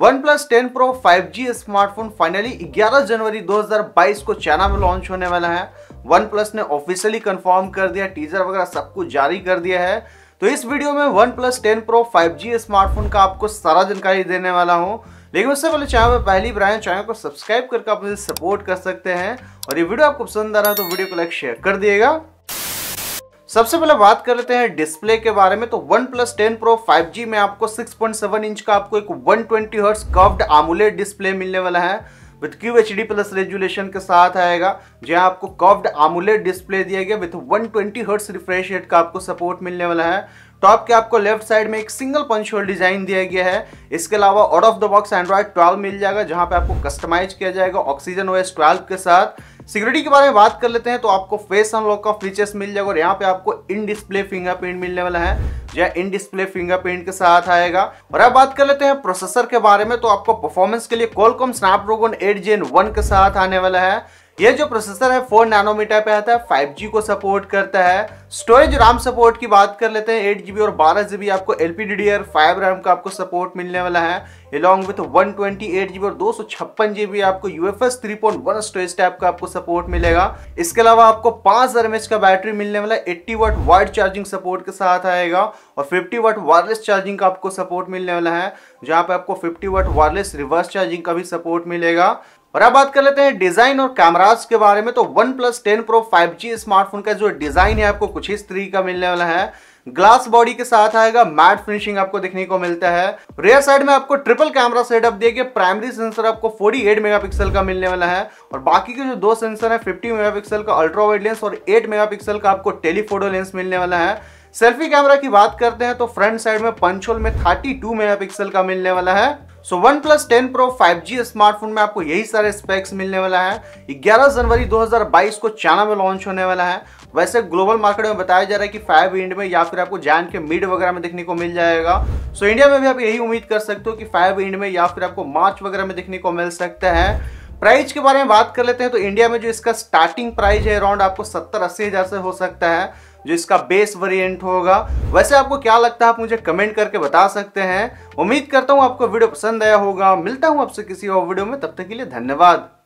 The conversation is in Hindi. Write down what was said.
one OnePlus ten pro five G smartphone finally 11 जनवरी 2022 को चाइना में लॉन्च होने वाला है वन प्लस ने ऑफिशियली कंफर्म कर दिया टीजर वगैरह सब कुछ जारी कर दिया है तो इस वीडियो में OnePlus ten pro five G smartphone का आपको सारा जानकारी देने वाला हूँ लेकिन उससे पहले चैनल पर पहली बार आए चैनल को सब्सक्राइब करके आप मुझे सपोर्ट कर सकते हैं और ये वीडियो आपको पसंद आ रहा है तो वीडियो को लाइक शेयर कर दिएगा सबसे पहले बात कर लेते हैं डिस्प्ले के बारे में तो OnePlus ten pro five G में आपको 6.7 इंच का आपको एक 120 twenty hertz curved AMOLED display मिलने वाला है with Q H D plus resolution के साथ आएगा जहां आपको कर्व्ड आमुलेट डिस्प्ले दिया गया with 120 twenty hertz refresh rate का आपको सपोर्ट मिलने वाला है टॉप के आपको लेफ्ट साइड में एक सिंगल पंच होल डिजाइन दिया गया है इसके अलावा out of the box Android 12 मिल जाएगा जहां पे आपको कस्टमाइज किया जाएगा ऑक्सीजन ओएस 12 के साथ सिक्योरिटी के बारे में बात कर लेते हैं तो आपको फेस अनलॉक का फीचर्स मिल जाएगा और यहाँ पे आपको इन डिस्प्ले फिंगरप्रिंट मिलने वाला है जो इन डिस्प्ले फिंगरप्रिंट के साथ आएगा और अब बात कर लेते हैं प्रोसेसर के बारे में तो आपको परफॉर्मेंस के लिए Qualcomm Snapdragon eight gen one के साथ आने वाला है ये जो प्रोसेसर है फोर नैनोमीटर पे आता है 5G को सपोर्ट करता है स्टोरेज राम सपोर्ट की बात कर लेते हैं एट जीबी और बारह जीबी आपको L P D D five RAM का आपको सपोर्ट मिलने वाला है along with one twenty eight और दो सौ छप्पन जीबी आपको U F S three point one storage type का आपको सपोर्ट मिलेगा इसके अलावा आपको पाँच हजार एम एच का बैटरी मिलने वाला है eighty watt wired charging support के साथ आएगा और फिफ्टी वाट वायरलेस चार्जिंग का आपको सपोर्ट मिलने वाला है जहाँ पे आपको fifty watt wireless reverse charging का भी सपोर्ट मिलेगा और अब बात कर लेते हैं डिजाइन और कैमराज के बारे में तो OnePlus ten pro five smartphone का जो डिजाइन है आपको कुछ इस तरीके का मिलने वाला है ग्लास बॉडी के साथ आएगा मैट फिनिशिंग आपको देखने को मिलता है रियर साइड में आपको ट्रिपल कैमरा सेटअप देके प्राइमरी सेंसर आपको 48 मेगापिक्सल का मिलने वाला है और बाकी के जो दो सेंसर है 50 मेगापिक्सल का अल्ट्रा वाइड लेंस और 8 मेगापिक्सल का आपको टेलीफोटो लेंस मिलने वाला है सेल्फी कैमरा की बात करते हैं तो फ्रंट साइड में पंचोल में थर्टी मेगापिक्सल का मिलने वाला है so OnePlus ten pro five G smartphone में आपको यही सारे स्पेक्स मिलने वाला है 11 जनवरी 2022 को चाइना में लॉन्च होने वाला है वैसे ग्लोबल मार्केट में बताया जा रहा है कि फाइव इंड में या फिर आपको जैन के मिड वगैरह में देखने को मिल जाएगा सो so, इंडिया में भी आप यही उम्मीद कर सकते हो कि फाइव इंड में या फिर आपको मार्च वगैरह में देखने को मिल सकते हैं प्राइस के बारे में बात कर लेते हैं तो इंडिया में जो इसका स्टार्टिंग प्राइस है अराउंड आपको सत्तर अस्सी हज़ार से हो सकता है जो इसका बेस वेरिएंट होगा वैसे आपको क्या लगता है आप मुझे कमेंट करके बता सकते हैं उम्मीद करता हूं आपको वीडियो पसंद आया होगा मिलता हूं आपसे किसी और वीडियो में तब तक के लिए धन्यवाद